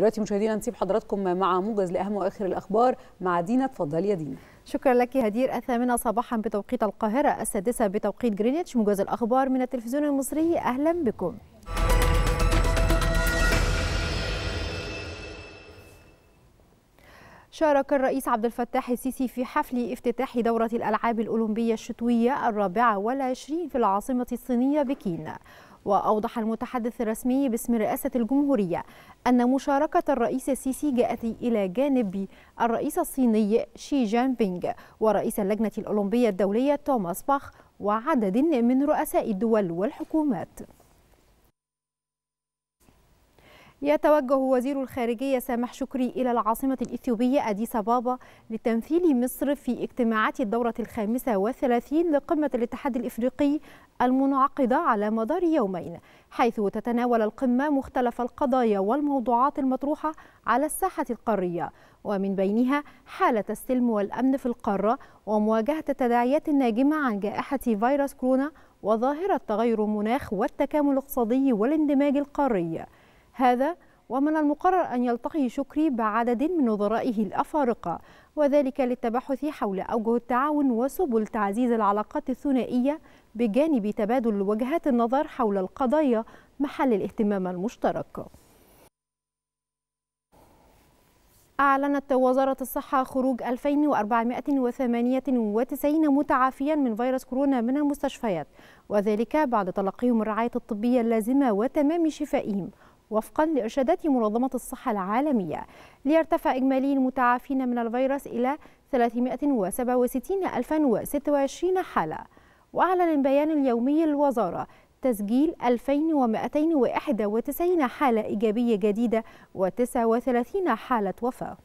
دلوقتي مشاهدينا نسيب حضراتكم مع موجز لاهم واخر الاخبار مع دينا اتفضلي يا دينا شكرا لك هدير الثامنه صباحا بتوقيت القاهره السادسه بتوقيت جرينتش موجز الاخبار من التلفزيون المصري اهلا بكم شارك الرئيس عبد الفتاح السيسي في حفل افتتاح دورة الألعاب الأولمبية الشتوية الرابعة والعشرين في العاصمة الصينية بكين وأوضح المتحدث الرسمي باسم رئاسة الجمهورية أن مشاركة الرئيس السيسي جاءت إلى جانب الرئيس الصيني شي جان بينج ورئيس اللجنة الأولمبية الدولية توماس باخ وعدد من رؤساء الدول والحكومات يتوجه وزير الخارجية سامح شكري إلى العاصمة الإثيوبية أديس أبابا لتمثيل مصر في اجتماعات الدورة الخامسة والثلاثين لقمة الاتحاد الإفريقي المنعقدة على مدار يومين حيث تتناول القمة مختلف القضايا والموضوعات المطروحة على الساحة القارية ومن بينها حالة السلم والأمن في القارة ومواجهة التداعيات الناجمة عن جائحة فيروس كورونا وظاهرة تغير المناخ والتكامل الاقتصادي والاندماج القاري هذا ومن المقرر أن يلتقي شكري بعدد من نظرائه الأفارقة وذلك للتبحث حول أوجه التعاون وسبل تعزيز العلاقات الثنائية بجانب تبادل وجهات النظر حول القضايا محل الاهتمام المشترك أعلنت وزارة الصحة خروج 2498 متعافيا من فيروس كورونا من المستشفيات وذلك بعد تلقيهم الرعاية الطبية اللازمة وتمام شفائهم وفقا لإرشادات منظمة الصحة العالمية ليرتفع إجمالي المتعافين من الفيروس إلى 367026 حالة وأعلن البيان اليومي للوزارة تسجيل 2291 حالة إيجابية جديدة و39 حالة وفاة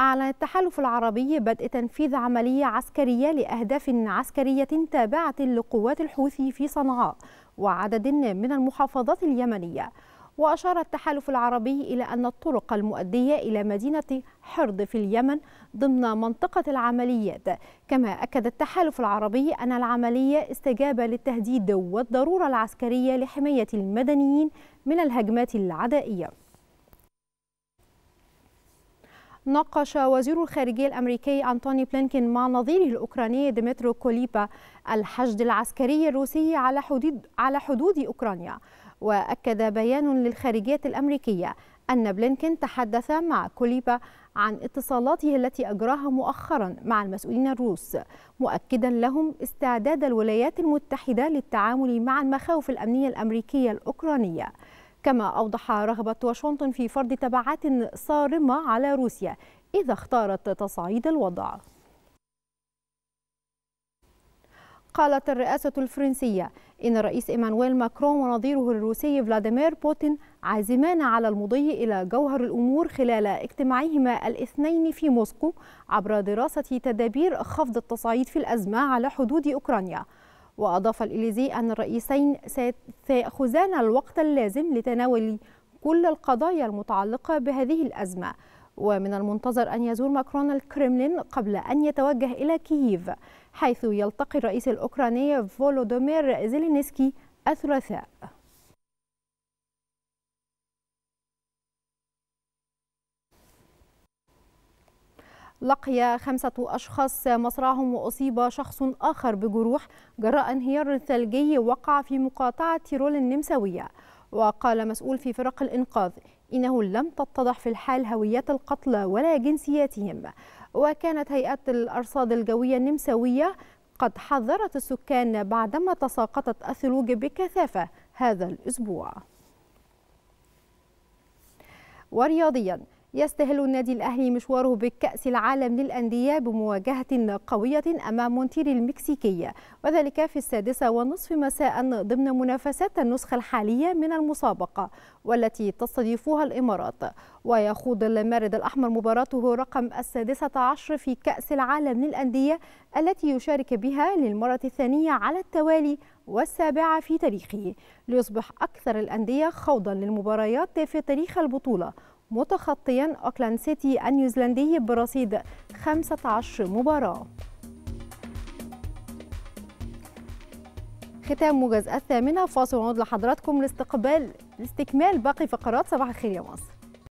أعلن التحالف العربي بدء تنفيذ عملية عسكرية لأهداف عسكرية تابعة لقوات الحوثي في صنعاء وعدد من المحافظات اليمنية وأشار التحالف العربي إلى أن الطرق المؤدية إلى مدينة حرض في اليمن ضمن منطقة العمليات كما أكد التحالف العربي أن العملية استجابة للتهديد والضرورة العسكرية لحماية المدنيين من الهجمات العدائية ناقش وزير الخارجية الأمريكي أنتوني بلينكين مع نظيره الأوكراني ديمترو كوليبا الحشد العسكري الروسي على حدود على حدود أوكرانيا وأكد بيان للخارجية الأمريكية أن بلينكين تحدث مع كوليبا عن اتصالاته التي أجراها مؤخرا مع المسؤولين الروس مؤكدا لهم استعداد الولايات المتحدة للتعامل مع المخاوف الأمنية الأمريكية الأوكرانية كما أوضح رغبة واشنطن في فرض تبعات صارمة على روسيا إذا اختارت تصعيد الوضع قالت الرئاسة الفرنسية إن الرئيس إيمانويل ماكرون ونظيره الروسي فلاديمير بوتين عازمان على المضي إلى جوهر الأمور خلال اجتماعهما الاثنين في موسكو عبر دراسة تدابير خفض التصعيد في الأزمة على حدود أوكرانيا وأضاف الإليزي أن الرئيسين سيأخذان الوقت اللازم لتناول كل القضايا المتعلقة بهذه الأزمة ومن المنتظر أن يزور ماكرون الكرملين قبل أن يتوجه إلى كييف حيث يلتقي الرئيس الأوكراني فولودومير زيلينسكي الثلاثاء لقي خمسة أشخاص مصرعهم وأصيب شخص آخر بجروح جراء انهيار ثلجي وقع في مقاطعة تيرول النمساوية وقال مسؤول في فرق الإنقاذ إنه لم تتضح في الحال هويات القتلى ولا جنسياتهم وكانت هيئة الأرصاد الجوية النمساوية قد حذرت السكان بعدما تساقطت الثلوج بكثافة هذا الأسبوع ورياضياً يستهل النادي الأهلي مشواره بكأس العالم للأندية بمواجهة قوية أمام مونتيري المكسيكي وذلك في السادسة ونصف مساء ضمن منافسات النسخة الحالية من المسابقة والتي تستضيفها الإمارات ويخوض المارد الأحمر مباراته رقم السادسة عشر في كأس العالم للأندية التي يشارك بها للمرة الثانية على التوالي والسابعة في تاريخه ليصبح أكثر الأندية خوضا للمباريات في تاريخ البطولة متخطيا أوكلاند سيتي النيوزيلندي برصيد 15 مباراة ختام موجز الثامنة فاصل ونعود لحضراتكم لاستقبال لاستكمال باقي فقرات صباح الخير يا مصر